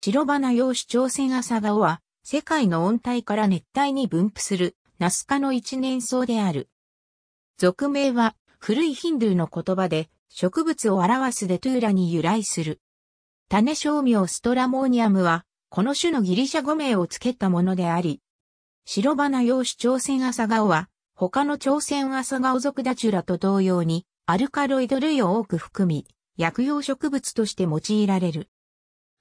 白花用市朝鮮朝顔は、世界の温帯から熱帯に分布する、ナス科の一年草である。俗名は、古いヒンドゥーの言葉で、植物を表すデトゥーラに由来する。種商名ストラモーニアムは、この種のギリシャ語名を付けたものであり、白花用市朝鮮朝顔は、他の朝鮮朝顔族ダチュラと同様に、アルカロイド類を多く含み、薬用植物として用いられる。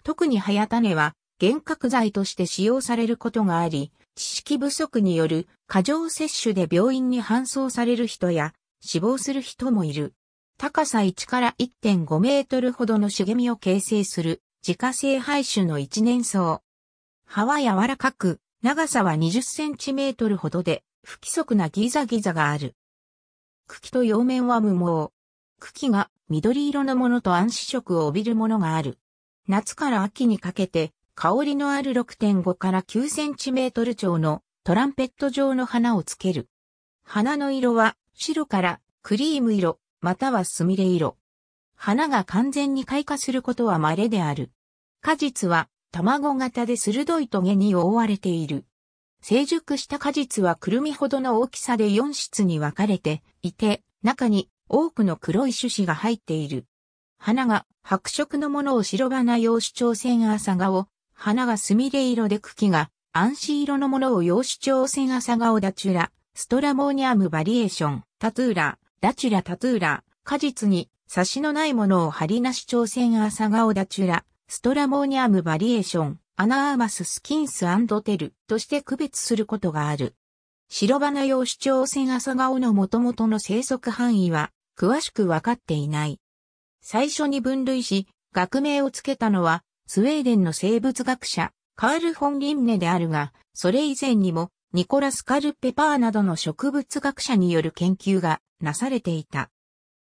特に早種は、幻覚剤として使用されることがあり、知識不足による過剰摂取で病院に搬送される人や死亡する人もいる。高さ1から1.5メートルほどの茂みを形成する自家製廃種の一年草。葉は柔らかく、長さは20センチメートルほどで不規則なギザギザがある。茎と葉面は無毛。茎が緑色のものと暗視色を帯びるものがある。夏から秋にかけて、香りのある6.5から9センチメートル長のトランペット状の花をつける。花の色は白からクリーム色、またはスミレ色。花が完全に開花することは稀である。果実は卵型で鋭いトゲに覆われている。成熟した果実はくるみほどの大きさで4室に分かれていて、中に多くの黒い種子が入っている。花が白色のものを白花洋紙朝鮮朝顔、花がすみれ色で茎が暗視色のものを洋紙朝鮮朝顔ダチュラ、ストラモーニアムバリエーション、タトゥーラ、ダチュラタトゥーラ、果実に差しのないものを針なし朝鮮朝顔ダチュラ、ストラモーニアムバリエーション、アナーマススキンステルとして区別することがある。白花洋紙朝鮮朝顔の元々の生息範囲は詳しくわかっていない。最初に分類し、学名をつけたのは、スウェーデンの生物学者、カール・フォン・リンネであるが、それ以前にも、ニコラス・カルペパーなどの植物学者による研究がなされていた。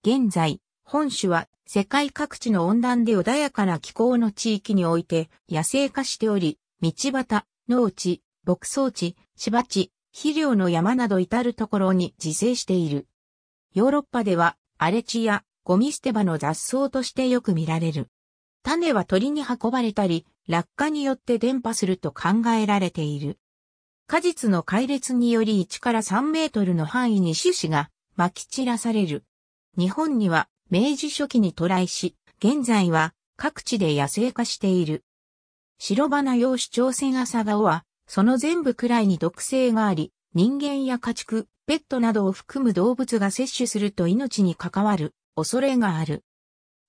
現在、本種は世界各地の温暖で穏やかな気候の地域において野生化しており、道端、農地、牧草地、芝地、肥料の山など至るところに自生している。ヨーロッパでは荒レ地やゴミ捨て場の雑草としてよく見られる。種は鳥に運ばれたり、落下によって伝播すると考えられている。果実の解列により1から3メートルの範囲に種子が撒き散らされる。日本には明治初期に渡来し、現在は各地で野生化している。白花用主朝鮮朝顔は、その全部くらいに毒性があり、人間や家畜、ペットなどを含む動物が摂取すると命に関わる恐れがある。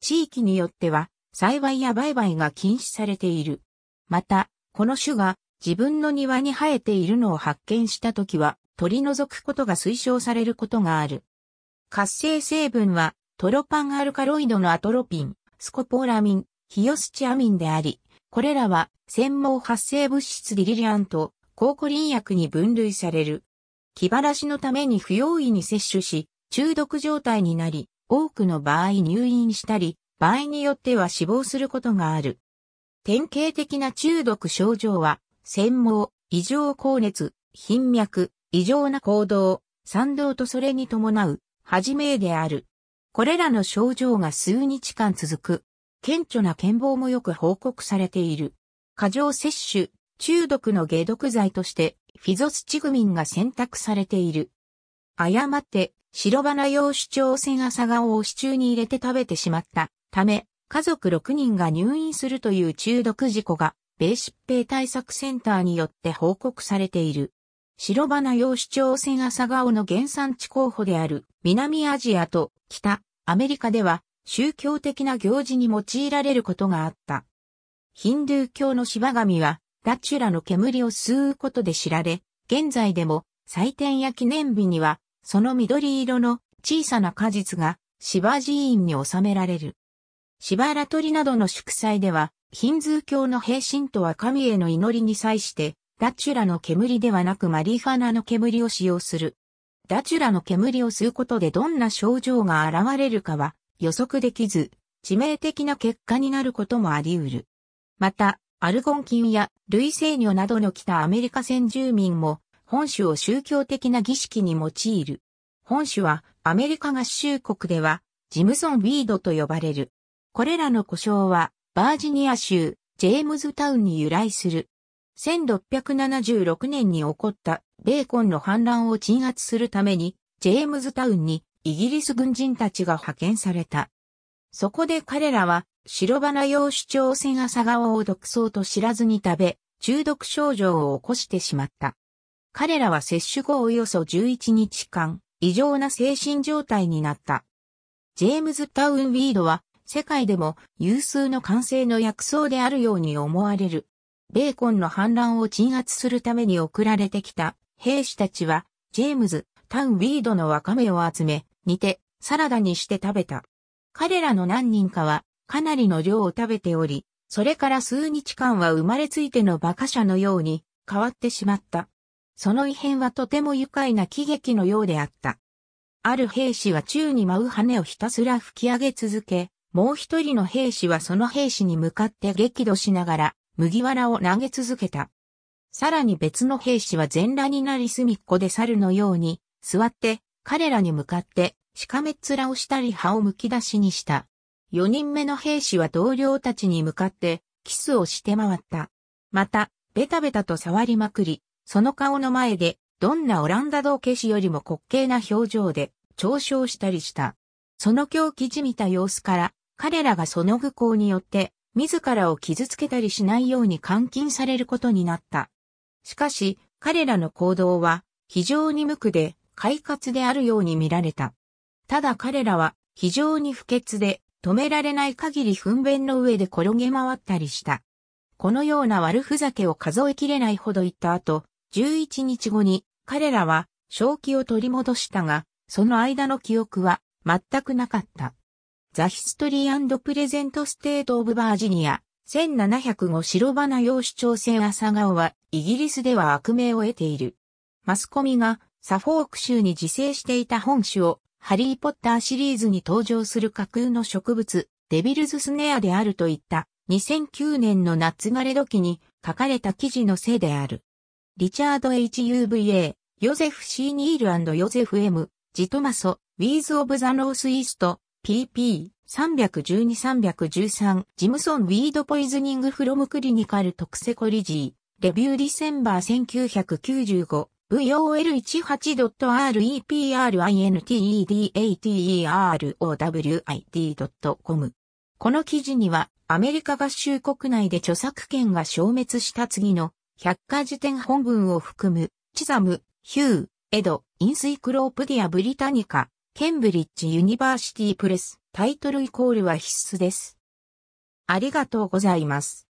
地域によっては、栽培や売買が禁止されている。また、この種が自分の庭に生えているのを発見したときは、取り除くことが推奨されることがある。活性成分は、トロパンアルカロイドのアトロピン、スコポーラミン、ヒヨスチアミンであり、これらは、繊毛発生物質リリリアンと、抗コリン薬に分類される。気晴らしのために不用意に摂取し、中毒状態になり、多くの場合入院したり、場合によっては死亡することがある。典型的な中毒症状は、繊毛、異常高熱、頻脈、異常な行動、賛同とそれに伴う、はじめである。これらの症状が数日間続く。顕著な健忘もよく報告されている。過剰摂取、中毒の解毒剤として、フィゾスチグミンが選択されている。誤って白花用主張線朝顔をオを支柱に入れて食べてしまったため、家族6人が入院するという中毒事故が、米疾病対策センターによって報告されている。白花用主張線朝顔の原産地候補である南アジアと北アメリカでは宗教的な行事に用いられることがあった。ヒンドゥー教の芝神はダチュラの煙を吸うことで知られ、現在でも祭典や記念日にはその緑色の小さな果実が芝寺院に収められる。芝ラトリなどの祝祭では、ヒンズー教の平神とは神への祈りに際して、ダチュラの煙ではなくマリファナの煙を使用する。ダチュラの煙を吸うことでどんな症状が現れるかは予測できず、致命的な結果になることもあり得る。また、アルゴン菌や類生魚などの来たアメリカ先住民も本種を宗教的な儀式に用いる。本種はアメリカ合衆国ではジムソンウィードと呼ばれる。これらの故障はバージニア州ジェームズタウンに由来する。1676年に起こったベーコンの反乱を鎮圧するためにジェームズタウンにイギリス軍人たちが派遣された。そこで彼らは白花用主張セガサガオを毒草と知らずに食べ、中毒症状を起こしてしまった。彼らは接種後およそ11日間、異常な精神状態になった。ジェームズ・タウン・ウィードは、世界でも有数の完成の薬草であるように思われる。ベーコンの反乱を鎮圧するために送られてきた兵士たちは、ジェームズ・タウン・ウィードのワカメを集め、煮て、サラダにして食べた。彼らの何人かは、かなりの量を食べており、それから数日間は生まれついての馬鹿者のように変わってしまった。その異変はとても愉快な喜劇のようであった。ある兵士は宙に舞う羽をひたすら吹き上げ続け、もう一人の兵士はその兵士に向かって激怒しながら麦わらを投げ続けた。さらに別の兵士は全裸になり隅っこで猿のように座って彼らに向かってしかめっ面をしたり歯をむき出しにした。四人目の兵士は同僚たちに向かってキスをして回った。また、ベタベタと触りまくり、その顔の前で、どんなオランダ道化師よりも滑稽な表情で、嘲笑したりした。その狂気じみた様子から、彼らがその愚行によって、自らを傷つけたりしないように監禁されることになった。しかし、彼らの行動は、非常に無垢で、快活であるように見られた。ただ彼らは、非常に不潔で、止められない限り糞便の上で転げ回ったりした。このような悪ふざけを数えきれないほど言った後、11日後に彼らは正気を取り戻したが、その間の記憶は全くなかった。ザヒストリープレゼントステートオブバージニア、1705白花洋主朝鮮朝顔はイギリスでは悪名を得ている。マスコミがサフォーク州に自生していた本種をハリーポッターシリーズに登場する架空の植物、デビルズスネアであるといった2009年の夏枯れ時に書かれた記事のせいである。リチャード HUVA、ヨゼフ C ニールヨゼフ M、ジトマソ、ウィーズ・オブ・ザ・ノース・イースト、PP、312-313ジムソン・ウィード・ポイズニング・フロム・クリニカル・トクセコリジー、レビュー・ディセンバー1995、vol18.reprintedaterowit.com この記事にはアメリカ合衆国内で著作権が消滅した次の百科事典本文を含む、チザム、ヒュー、エド、インスイクロープディア・ブリタニカ、ケンブリッジ・ユニバーシティ・プレス、タイトルイコールは必須です。ありがとうございます。